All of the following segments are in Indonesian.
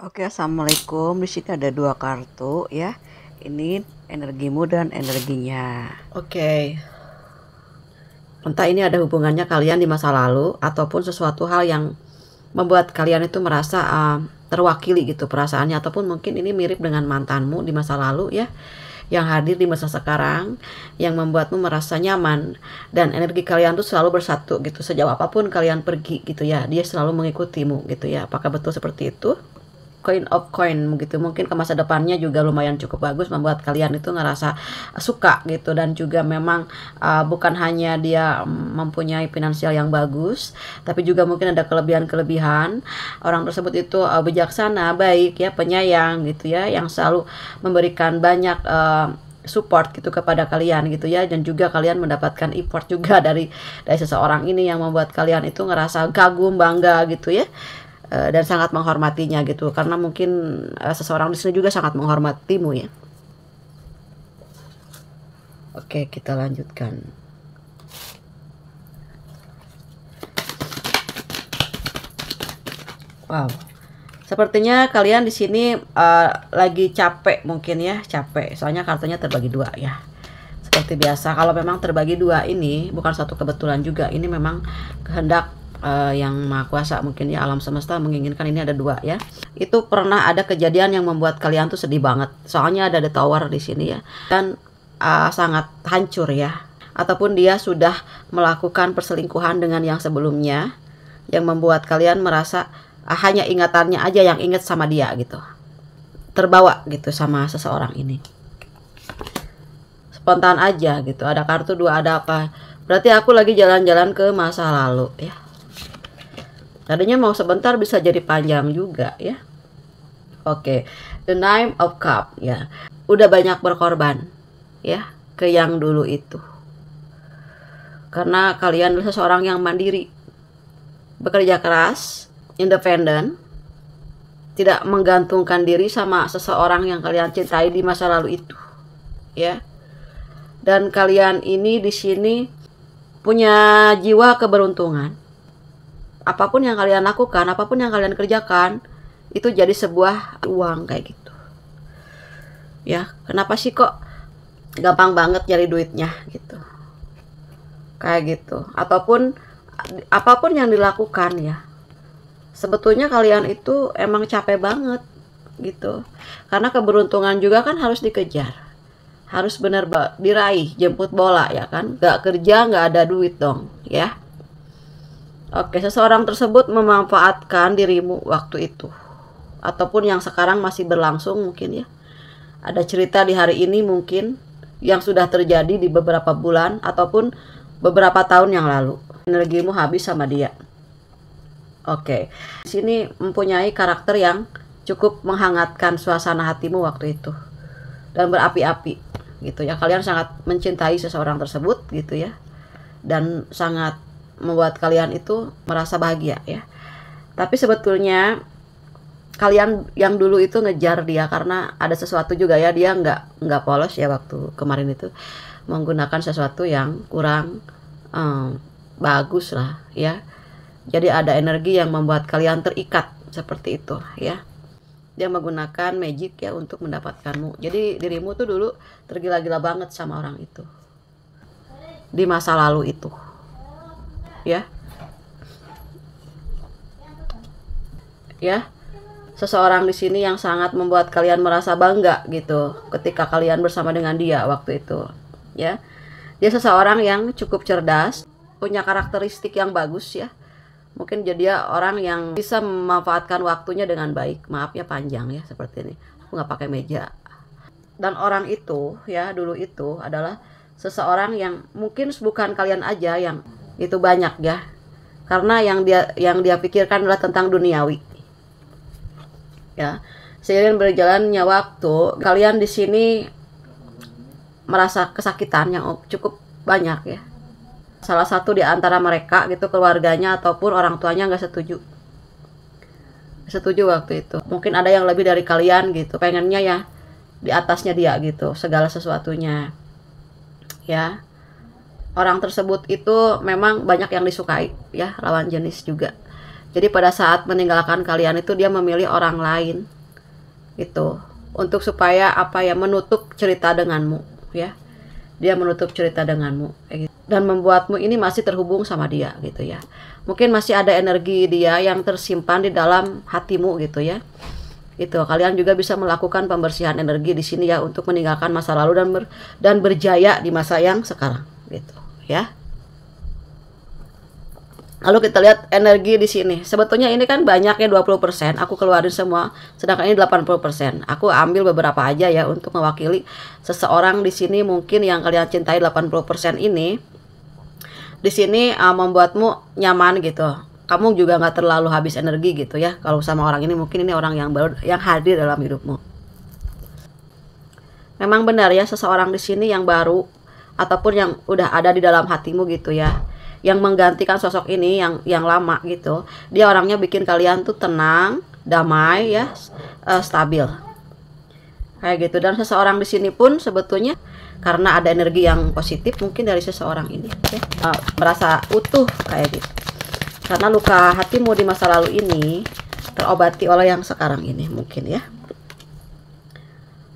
Oke, assalamualaikum. Di sini ada dua kartu ya. Ini energimu dan energinya. Oke. Entah ini ada hubungannya kalian di masa lalu ataupun sesuatu hal yang membuat kalian itu merasa uh, terwakili gitu perasaannya ataupun mungkin ini mirip dengan mantanmu di masa lalu ya yang hadir di masa sekarang yang membuatmu merasa nyaman dan energi kalian tuh selalu bersatu gitu sejauh apapun kalian pergi gitu ya dia selalu mengikutimu gitu ya apakah betul seperti itu coin of coin gitu mungkin ke masa depannya juga lumayan cukup bagus membuat kalian itu ngerasa suka gitu dan juga memang uh, bukan hanya dia mm, mempunyai finansial yang bagus tapi juga mungkin ada kelebihan-kelebihan orang tersebut itu uh, bijaksana baik ya penyayang gitu ya yang selalu memberikan banyak uh, support gitu kepada kalian gitu ya dan juga kalian mendapatkan import juga dari dari seseorang ini yang membuat kalian itu ngerasa kagum bangga gitu ya Eh, dan sangat menghormatinya gitu karena mungkin uh, seseorang di sini juga sangat menghormatimu ya oke kita lanjutkan wow Sepertinya kalian di sini uh, lagi capek mungkin ya, capek. Soalnya kartunya terbagi dua ya seperti biasa kalau memang terbagi dua ini bukan satu kebetulan juga ini memang kehendak uh, yang maha kuasa mungkin ya alam semesta menginginkan ini ada dua ya itu pernah ada kejadian yang membuat kalian tuh sedih banget soalnya ada the tower di sini ya dan uh, sangat hancur ya ataupun dia sudah melakukan perselingkuhan dengan yang sebelumnya yang membuat kalian merasa uh, hanya ingatannya aja yang ingat sama dia gitu terbawa gitu sama seseorang ini spontan aja gitu ada kartu dua ada apa berarti aku lagi jalan-jalan ke masa lalu ya Tadinya mau sebentar bisa jadi panjang juga ya. Oke, okay. the name of cup ya. Udah banyak berkorban ya ke yang dulu itu. Karena kalian adalah seseorang yang mandiri, bekerja keras, independen, tidak menggantungkan diri sama seseorang yang kalian cintai di masa lalu itu. Ya. Dan kalian ini di sini punya jiwa keberuntungan apapun yang kalian lakukan, apapun yang kalian kerjakan, itu jadi sebuah uang kayak gitu. Ya, kenapa sih kok gampang banget nyari duitnya gitu. Kayak gitu. Ataupun apapun yang dilakukan ya. Sebetulnya kalian itu emang capek banget gitu. Karena keberuntungan juga kan harus dikejar. Harus benar diraih, jemput bola ya kan. Gak kerja, gak ada duit dong ya Oke, seseorang tersebut memanfaatkan dirimu waktu itu. Ataupun yang sekarang masih berlangsung mungkin ya. Ada cerita di hari ini mungkin yang sudah terjadi di beberapa bulan ataupun beberapa tahun yang lalu. Energimu habis sama dia. Oke. Di sini mempunyai karakter yang cukup menghangatkan suasana hatimu waktu itu dan berapi-api gitu ya. Kalian sangat mencintai seseorang tersebut gitu ya. Dan sangat membuat kalian itu merasa bahagia ya. Tapi sebetulnya kalian yang dulu itu ngejar dia karena ada sesuatu juga ya dia nggak nggak polos ya waktu kemarin itu menggunakan sesuatu yang kurang um, bagus lah ya. Jadi ada energi yang membuat kalian terikat seperti itu ya dia menggunakan magic ya untuk mendapatkanmu jadi dirimu tuh dulu tergila-gila banget sama orang itu di masa lalu itu ya ya seseorang di sini yang sangat membuat kalian merasa bangga gitu ketika kalian bersama dengan dia waktu itu ya dia seseorang yang cukup cerdas punya karakteristik yang bagus ya mungkin jadi dia orang yang bisa memanfaatkan waktunya dengan baik maafnya panjang ya seperti ini aku nggak pakai meja dan orang itu ya dulu itu adalah seseorang yang mungkin bukan kalian aja yang itu banyak ya karena yang dia yang dia pikirkan adalah tentang duniawi ya seiring berjalannya waktu kalian di sini merasa kesakitan yang oh, cukup banyak ya salah satu di antara mereka gitu keluarganya ataupun orang tuanya nggak setuju setuju waktu itu mungkin ada yang lebih dari kalian gitu pengennya ya di atasnya dia gitu segala sesuatunya ya orang tersebut itu memang banyak yang disukai ya lawan jenis juga. Jadi pada saat meninggalkan kalian itu dia memilih orang lain itu untuk supaya apa ya menutup cerita denganmu ya. Dia menutup cerita denganmu gitu. dan membuatmu ini masih terhubung sama dia gitu ya. Mungkin masih ada energi dia yang tersimpan di dalam hatimu gitu ya. Itu kalian juga bisa melakukan pembersihan energi di sini ya untuk meninggalkan masa lalu dan ber, dan berjaya di masa yang sekarang gitu ya. Lalu kita lihat energi di sini. Sebetulnya ini kan banyaknya 20%, aku keluarin semua. Sedangkan ini 80%. Aku ambil beberapa aja ya untuk mewakili seseorang di sini mungkin yang kalian cintai 80% ini di sini uh, membuatmu nyaman gitu. Kamu juga nggak terlalu habis energi gitu ya. Kalau sama orang ini mungkin ini orang yang baru yang hadir dalam hidupmu. Memang benar ya seseorang di sini yang baru ataupun yang udah ada di dalam hatimu gitu ya yang menggantikan sosok ini yang yang lama gitu dia orangnya bikin kalian tuh tenang damai ya uh, stabil kayak gitu dan seseorang di sini pun sebetulnya karena ada energi yang positif mungkin dari seseorang ini okay? uh, eh, merasa utuh kayak gitu karena luka hatimu di masa lalu ini terobati oleh yang sekarang ini mungkin ya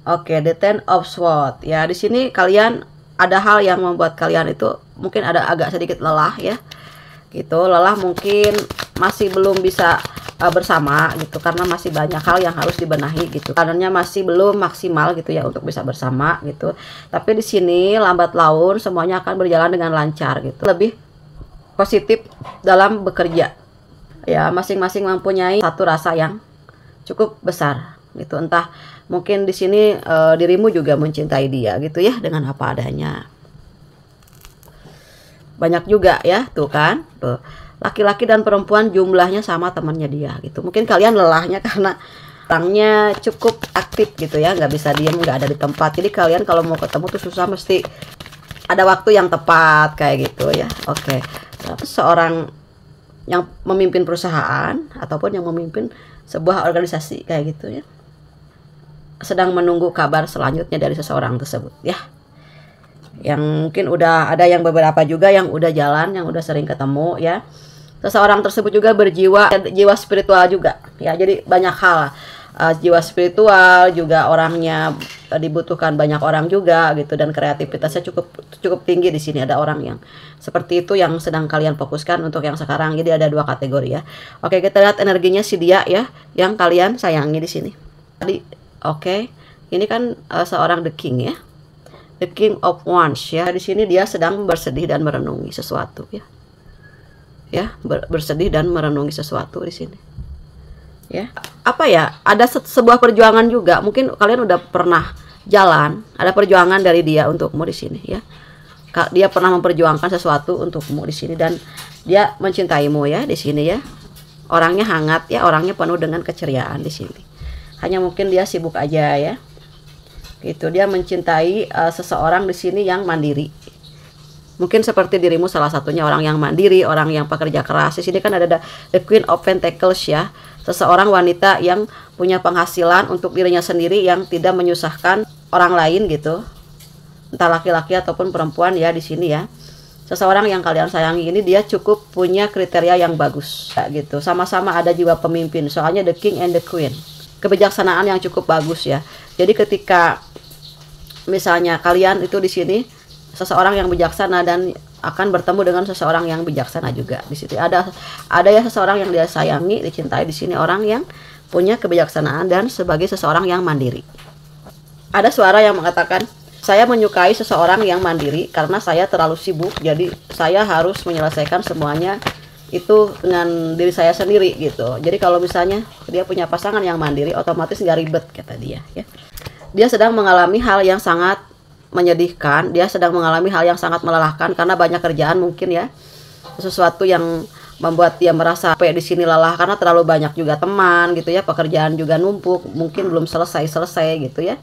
Oke, okay, the Ten of Swords. Ya, di sini kalian ada hal yang membuat kalian itu mungkin ada agak sedikit lelah ya gitu lelah mungkin masih belum bisa uh, bersama gitu karena masih banyak hal yang harus dibenahi gitu karenanya masih belum maksimal gitu ya untuk bisa bersama gitu tapi di sini lambat laun semuanya akan berjalan dengan lancar gitu lebih positif dalam bekerja ya masing-masing mempunyai satu rasa yang cukup besar gitu entah mungkin di sini uh, dirimu juga mencintai dia gitu ya dengan apa adanya banyak juga ya tuh kan tuh laki-laki dan perempuan jumlahnya sama temannya dia gitu mungkin kalian lelahnya karena orangnya cukup aktif gitu ya nggak bisa diam nggak ada di tempat jadi kalian kalau mau ketemu tuh susah mesti ada waktu yang tepat kayak gitu ya oke okay. seorang yang memimpin perusahaan ataupun yang memimpin sebuah organisasi kayak gitu ya sedang menunggu kabar selanjutnya dari seseorang tersebut ya yang mungkin udah ada yang beberapa juga yang udah jalan yang udah sering ketemu ya seseorang tersebut juga berjiwa jiwa spiritual juga ya jadi banyak hal uh, jiwa spiritual juga orangnya eh, dibutuhkan banyak orang juga gitu dan kreativitasnya cukup cukup tinggi di sini ada orang yang seperti itu yang sedang kalian fokuskan untuk yang sekarang jadi ada dua kategori ya oke kita lihat energinya si dia ya yang kalian sayangi di sini tadi Oke. Okay? Ini kan uh, seorang the king ya. The king of wands ya. Di sini dia sedang bersedih dan merenungi sesuatu ya. Ya, ber bersedih dan merenungi sesuatu di sini. Ya. Apa ya? Ada se sebuah perjuangan juga. Mungkin kalian udah pernah jalan, ada perjuangan dari dia untukmu di sini ya. Dia pernah memperjuangkan sesuatu untukmu di sini dan dia mencintaimu ya di sini ya. Orangnya hangat ya, orangnya penuh dengan keceriaan di sini hanya mungkin dia sibuk aja ya Itu dia mencintai uh, seseorang di sini yang mandiri mungkin seperti dirimu salah satunya orang yang mandiri orang yang pekerja keras di sini kan ada, the queen of pentacles ya seseorang wanita yang punya penghasilan untuk dirinya sendiri yang tidak menyusahkan orang lain gitu entah laki-laki ataupun perempuan ya di sini ya seseorang yang kalian sayangi ini dia cukup punya kriteria yang bagus ya, gitu sama-sama ada jiwa pemimpin soalnya the king and the queen kebijaksanaan yang cukup bagus ya. Jadi ketika misalnya kalian itu di sini seseorang yang bijaksana dan akan bertemu dengan seseorang yang bijaksana juga di sini ada ada ya seseorang yang dia sayangi dicintai di sini orang yang punya kebijaksanaan dan sebagai seseorang yang mandiri ada suara yang mengatakan saya menyukai seseorang yang mandiri karena saya terlalu sibuk jadi saya harus menyelesaikan semuanya itu dengan diri saya sendiri gitu. Jadi kalau misalnya dia punya pasangan yang mandiri, otomatis nggak ribet kata dia. Ya. Dia sedang mengalami hal yang sangat menyedihkan. Dia sedang mengalami hal yang sangat melelahkan karena banyak kerjaan mungkin ya. Sesuatu yang membuat dia merasa kayak di sini lelah karena terlalu banyak juga teman gitu ya. Pekerjaan juga numpuk, mungkin belum selesai-selesai gitu ya.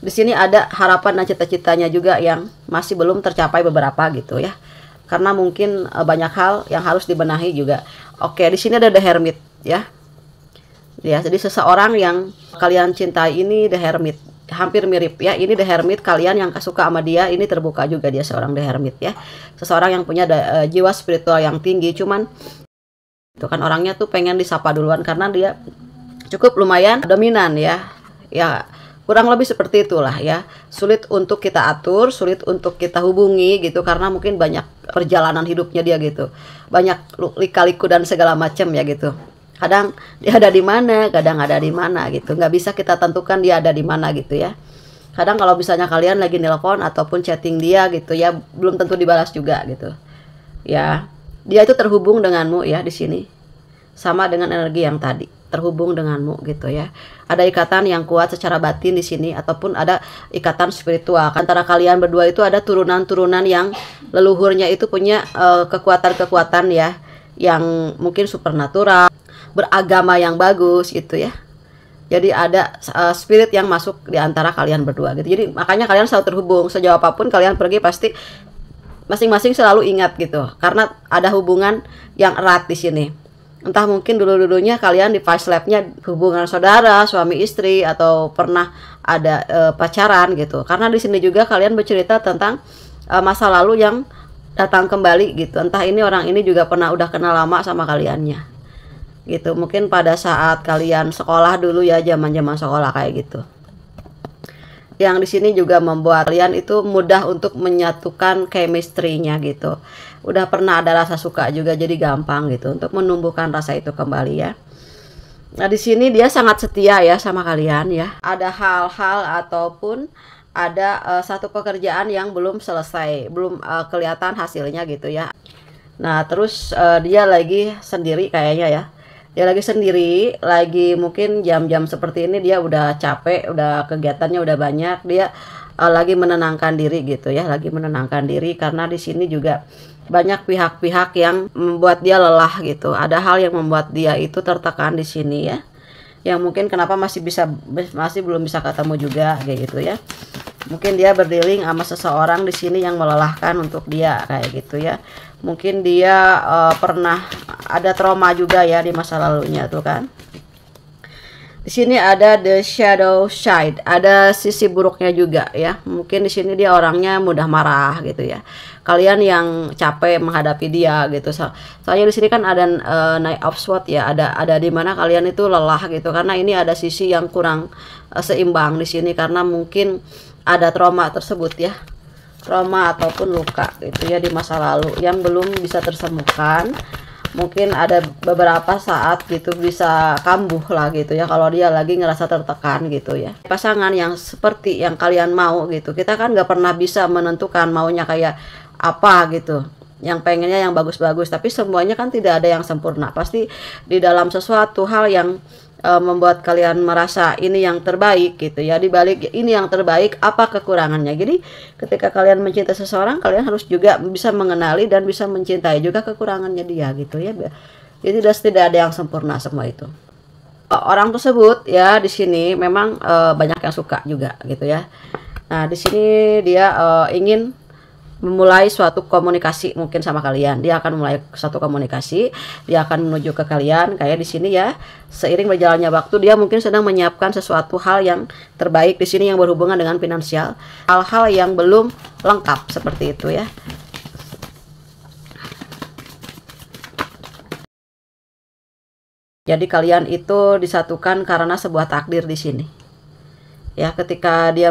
Di sini ada harapan dan cita-citanya juga yang masih belum tercapai beberapa gitu ya karena mungkin uh, banyak hal yang harus dibenahi juga. Oke, di sini ada The Hermit ya. Ya, jadi seseorang yang kalian cintai ini The Hermit. Hampir mirip ya. Ini The Hermit kalian yang suka sama dia, ini terbuka juga dia seorang The Hermit ya. Seseorang yang punya the, uh, jiwa spiritual yang tinggi cuman itu kan orangnya tuh pengen disapa duluan karena dia cukup lumayan dominan ya. Ya, kurang lebih seperti itulah ya sulit untuk kita atur sulit untuk kita hubungi gitu karena mungkin banyak perjalanan hidupnya dia gitu banyak lika-liku dan segala macam ya gitu kadang dia ada di mana kadang ada di mana gitu nggak bisa kita tentukan dia ada di mana gitu ya kadang kalau misalnya kalian lagi nelpon ataupun chatting dia gitu ya belum tentu dibalas juga gitu ya dia itu terhubung denganmu ya di sini sama dengan energi yang tadi terhubung denganmu gitu ya. Ada ikatan yang kuat secara batin di sini ataupun ada ikatan spiritual. Antara kalian berdua itu ada turunan-turunan yang leluhurnya itu punya eh, kekuatan-kekuatan uh, ya yang mungkin supernatural, beragama yang bagus gitu ya. Jadi ada uh, spirit yang masuk di antara kalian berdua gitu. Jadi makanya kalian selalu terhubung sejauh apapun kalian pergi pasti masing-masing selalu ingat gitu karena ada hubungan yang erat di sini entah mungkin dulu-dulunya kalian di Vice labnya hubungan saudara, suami istri atau pernah ada e, pacaran gitu. Karena di sini juga kalian bercerita tentang e, masa lalu yang datang kembali gitu. Entah ini orang ini juga pernah udah kenal lama sama kaliannya. Gitu. Mungkin pada saat kalian sekolah dulu ya zaman-zaman sekolah kayak gitu. Yang di sini juga membuat kalian itu mudah untuk menyatukan chemistry-nya gitu udah pernah ada rasa suka juga jadi gampang gitu untuk menumbuhkan rasa itu kembali ya. Nah, di sini dia sangat setia ya sama kalian ya. Ada hal-hal ataupun ada uh, satu pekerjaan yang belum selesai, belum uh, kelihatan hasilnya gitu ya. Nah, terus uh, dia lagi sendiri kayaknya ya. Dia lagi sendiri, lagi mungkin jam-jam seperti ini dia udah capek, udah kegiatannya udah banyak, dia uh, lagi menenangkan diri gitu ya, lagi menenangkan diri karena di sini juga banyak pihak-pihak yang membuat dia lelah gitu. Ada hal yang membuat dia itu tertekan di sini ya. Yang mungkin kenapa masih bisa masih belum bisa ketemu juga kayak gitu ya. Mungkin dia berdealing sama seseorang di sini yang melelahkan untuk dia kayak gitu ya. Mungkin dia uh, pernah ada trauma juga ya di masa lalunya tuh kan. Di sini ada the shadow side, ada sisi buruknya juga ya. Mungkin di sini dia orangnya mudah marah gitu ya. Kalian yang capek menghadapi dia gitu. So, soalnya di sini kan ada uh, eh, night of sword ya, ada ada di mana kalian itu lelah gitu karena ini ada sisi yang kurang uh, seimbang di sini karena mungkin ada trauma tersebut ya trauma ataupun luka gitu ya di masa lalu yang belum bisa tersembuhkan mungkin ada beberapa saat gitu bisa kambuh lah gitu ya kalau dia lagi ngerasa tertekan gitu ya pasangan yang seperti yang kalian mau gitu kita kan nggak pernah bisa menentukan maunya kayak apa gitu yang pengennya yang bagus-bagus tapi semuanya kan tidak ada yang sempurna pasti di dalam sesuatu hal yang e, membuat kalian merasa ini yang terbaik gitu ya dibalik ini yang terbaik apa kekurangannya jadi ketika kalian mencintai seseorang kalian harus juga bisa mengenali dan bisa mencintai juga kekurangannya dia gitu ya jadi tidak ada yang sempurna semua itu orang tersebut ya di sini memang e, banyak yang suka juga gitu ya nah di sini dia e, ingin memulai suatu komunikasi mungkin sama kalian. Dia akan mulai satu komunikasi, dia akan menuju ke kalian kayak di sini ya. Seiring berjalannya waktu dia mungkin sedang menyiapkan sesuatu hal yang terbaik di sini yang berhubungan dengan finansial. Hal-hal yang belum lengkap seperti itu ya. Jadi kalian itu disatukan karena sebuah takdir di sini. Ya, ketika dia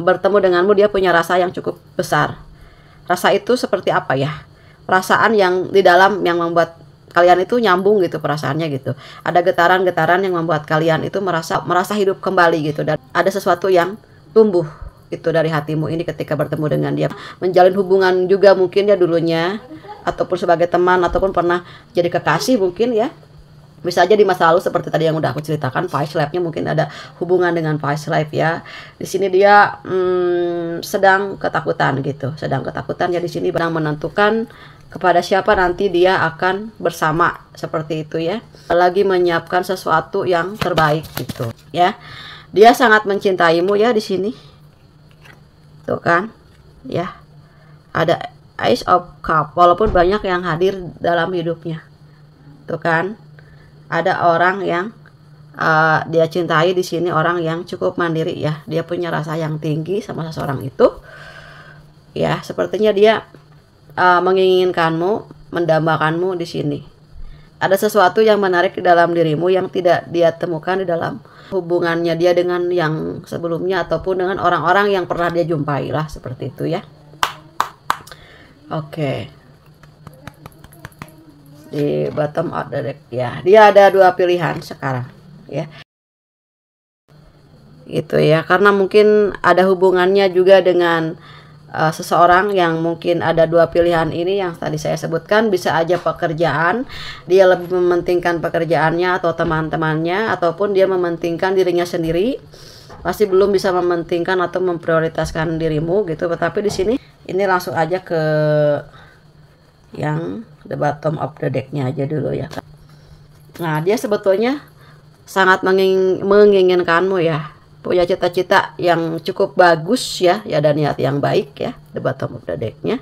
bertemu denganmu dia punya rasa yang cukup besar Rasa itu seperti apa ya? Perasaan yang di dalam yang membuat kalian itu nyambung gitu perasaannya gitu. Ada getaran-getaran yang membuat kalian itu merasa merasa hidup kembali gitu dan ada sesuatu yang tumbuh itu dari hatimu ini ketika bertemu dengan dia menjalin hubungan juga mungkin ya dulunya ataupun sebagai teman ataupun pernah jadi kekasih mungkin ya bisa aja di masa lalu seperti tadi yang udah aku ceritakan Vice life nya mungkin ada hubungan dengan Vice life ya di sini dia hmm, sedang ketakutan gitu sedang ketakutan ya di sini sedang menentukan kepada siapa nanti dia akan bersama seperti itu ya lagi menyiapkan sesuatu yang terbaik gitu ya dia sangat mencintaimu ya di sini tuh kan ya ada Ice of Cup walaupun banyak yang hadir dalam hidupnya tuh kan ada orang yang uh, dia cintai di sini orang yang cukup mandiri ya dia punya rasa yang tinggi sama seseorang itu ya sepertinya dia uh, menginginkanmu mendambakanmu di sini ada sesuatu yang menarik di dalam dirimu yang tidak dia temukan di dalam hubungannya dia dengan yang sebelumnya ataupun dengan orang-orang yang pernah dia jumpai lah seperti itu ya oke okay di bottom of the ya dia ada dua pilihan sekarang ya gitu ya karena mungkin ada hubungannya juga dengan uh, seseorang yang mungkin ada dua pilihan ini yang tadi saya sebutkan bisa aja pekerjaan dia lebih mementingkan pekerjaannya atau teman-temannya ataupun dia mementingkan dirinya sendiri pasti belum bisa mementingkan atau memprioritaskan dirimu gitu tetapi di sini ini langsung aja ke yang hmm. the bottom of the decknya aja dulu ya nah dia sebetulnya sangat menging menginginkanmu ya punya cita-cita yang cukup bagus ya ya dan niat yang baik ya the bottom of the decknya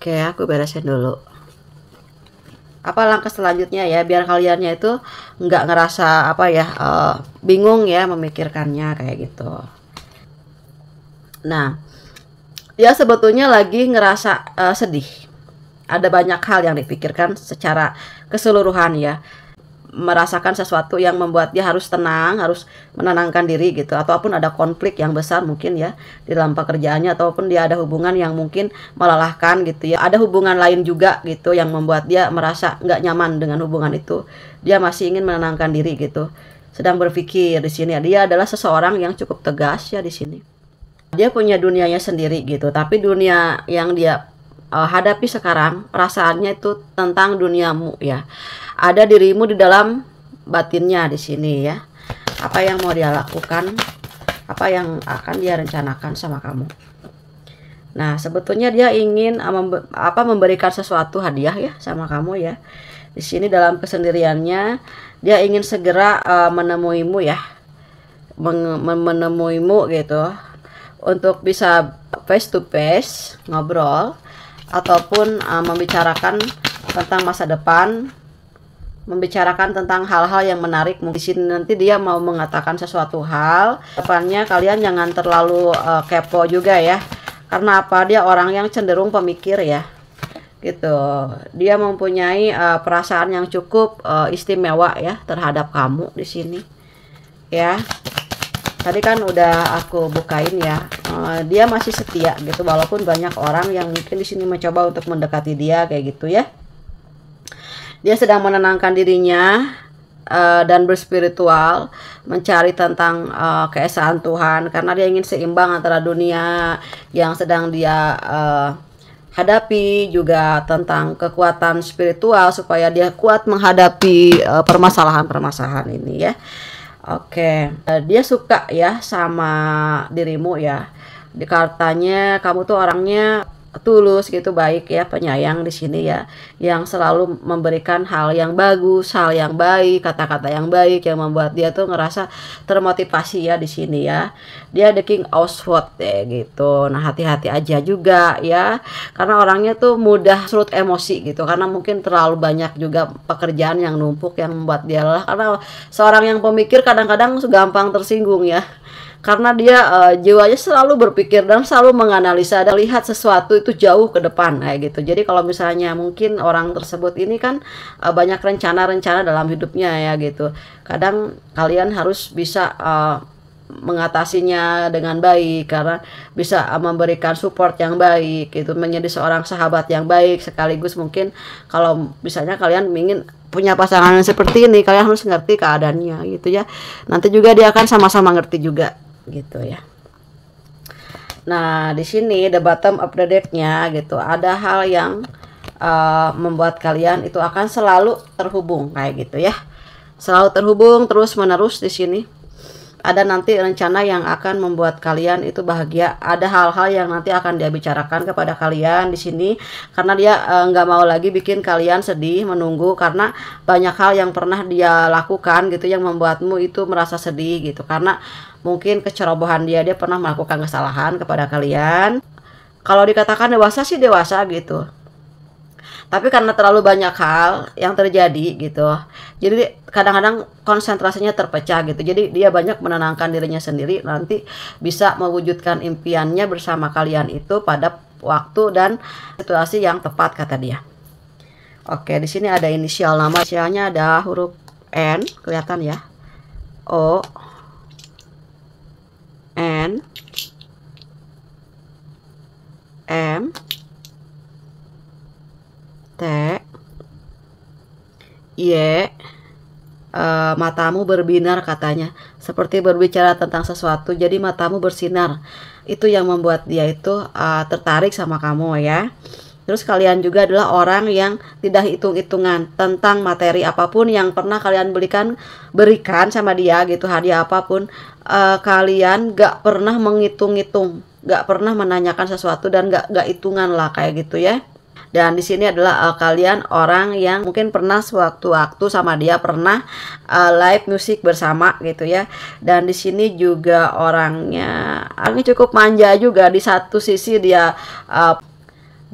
oke aku beresin dulu apa langkah selanjutnya ya biar kaliannya itu nggak ngerasa apa ya uh, bingung ya memikirkannya kayak gitu Nah, ya sebetulnya lagi ngerasa uh, sedih. Ada banyak hal yang dipikirkan secara keseluruhan ya. Merasakan sesuatu yang membuat dia harus tenang, harus menenangkan diri gitu. Ataupun ada konflik yang besar mungkin ya di dalam pekerjaannya ataupun dia ada hubungan yang mungkin melelahkan gitu ya. Ada hubungan lain juga gitu yang membuat dia merasa nggak nyaman dengan hubungan itu. Dia masih ingin menenangkan diri gitu. Sedang berpikir di sini ya. dia adalah seseorang yang cukup tegas ya di sini dia punya dunianya sendiri gitu tapi dunia yang dia uh, hadapi sekarang perasaannya itu tentang duniamu ya ada dirimu di dalam batinnya di sini ya apa yang mau dia lakukan apa yang akan dia rencanakan sama kamu nah sebetulnya dia ingin eh, apa memberikan sesuatu hadiah ya sama kamu ya di sini dalam kesendiriannya dia ingin segera uh, menemuimu ya menemuimu gitu untuk bisa face to face ngobrol ataupun uh, membicarakan tentang masa depan membicarakan tentang hal-hal yang menarik mungkin nanti dia mau mengatakan sesuatu hal depannya kalian jangan terlalu uh, kepo juga ya karena apa dia orang yang cenderung pemikir ya gitu dia mempunyai uh, perasaan yang cukup uh, istimewa ya terhadap kamu di sini ya tadi kan udah aku bukain ya eh, dia masih setia gitu walaupun banyak orang yang mungkin di sini mencoba untuk mendekati dia kayak gitu ya dia sedang menenangkan dirinya eh, dan berspiritual mencari tentang eh, keesaan Tuhan karena dia ingin seimbang antara dunia yang sedang dia hadapi juga tentang kekuatan spiritual supaya dia kuat menghadapi permasalahan -permasalahan ini ya. Oke, okay. Eh, dia suka ya sama dirimu ya. Di kartanya kamu tuh orangnya tulus gitu baik ya penyayang di sini ya yang selalu memberikan hal yang bagus hal yang baik kata-kata yang baik yang membuat dia tuh ngerasa termotivasi ya di sini ya dia the king of sword ya gitu nah hati-hati aja juga ya karena orangnya tuh mudah surut emosi gitu karena mungkin terlalu banyak juga pekerjaan yang numpuk yang membuat dia lah karena seorang yang pemikir kadang-kadang gampang tersinggung ya karena dia uh, jiwanya selalu berpikir dan selalu menganalisa dan lihat sesuatu itu jauh ke depan kayak gitu. Jadi kalau misalnya mungkin orang tersebut ini kan uh, banyak rencana-rencana dalam hidupnya ya gitu. Kadang kalian harus bisa uh, mengatasinya dengan baik karena bisa memberikan support yang baik itu menjadi seorang sahabat yang baik sekaligus mungkin kalau misalnya kalian ingin punya pasangan seperti ini kalian harus ngerti keadaannya gitu ya nanti juga dia akan sama-sama ngerti juga gitu ya nah di sini the bottom of the deck-nya gitu ada hal yang uh, membuat kalian itu akan selalu terhubung kayak gitu ya selalu terhubung terus menerus di sini ada nanti rencana yang akan membuat kalian itu bahagia. Ada hal-hal yang nanti akan dia bicarakan kepada kalian di sini karena dia eh, nggak e, mau lagi bikin kalian sedih menunggu karena banyak hal yang pernah dia lakukan gitu yang membuatmu itu merasa sedih gitu karena mungkin kecerobohan dia dia pernah melakukan kesalahan kepada kalian kalau dikatakan dewasa sih dewasa gitu tapi karena terlalu banyak hal yang terjadi gitu jadi kadang-kadang konsentrasinya terpecah gitu jadi dia banyak menenangkan dirinya sendiri nanti bisa mewujudkan impiannya bersama kalian itu pada waktu dan situasi yang tepat kata dia oke di sini ada inisial nama inisialnya ada huruf N kelihatan ya O N M T Y e, matamu berbinar katanya seperti berbicara tentang sesuatu jadi matamu bersinar itu yang membuat dia itu uh, tertarik sama kamu ya Terus kalian juga adalah orang yang tidak hitung-hitungan tentang materi apapun yang pernah kalian belikan berikan sama dia gitu hadiah apapun uh, kalian gak pernah menghitung-hitung, gak pernah menanyakan sesuatu dan gak gak hitungan lah kayak gitu ya. Dan di sini adalah uh, kalian orang yang mungkin pernah sewaktu-waktu sama dia pernah uh, live musik bersama gitu ya. Dan di sini juga orangnya ini cukup manja juga di satu sisi dia uh,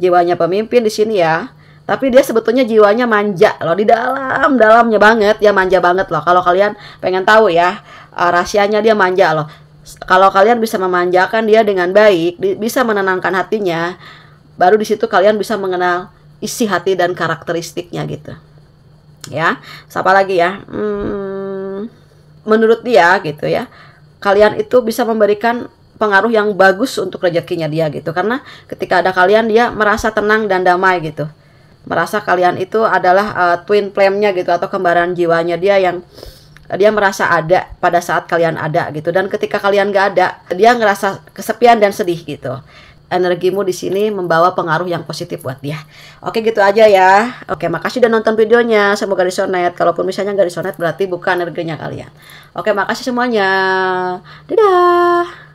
jiwanya pemimpin di sini ya. Tapi dia sebetulnya jiwanya manja loh di dalam dalamnya banget ya manja banget loh. Kalau kalian pengen tahu ya uh, rahasianya dia manja loh. Kalau kalian bisa memanjakan dia dengan baik, bisa menenangkan hatinya, baru di situ kalian bisa mengenal isi hati dan karakteristiknya gitu. Ya, siapa lagi ya? Hmm, menurut dia gitu ya, kalian itu bisa memberikan pengaruh yang bagus untuk rezekinya dia gitu karena ketika ada kalian dia merasa tenang dan damai gitu merasa kalian itu adalah uh, twin flame-nya gitu atau kembaran jiwanya dia yang dia merasa ada pada saat kalian ada gitu dan ketika kalian gak ada dia ngerasa kesepian dan sedih gitu energimu di sini membawa pengaruh yang positif buat dia. Oke gitu aja ya. Oke makasih udah nonton videonya. Semoga disonet, Kalaupun misalnya nggak disonet berarti bukan energinya kalian. Oke makasih semuanya. Dadah.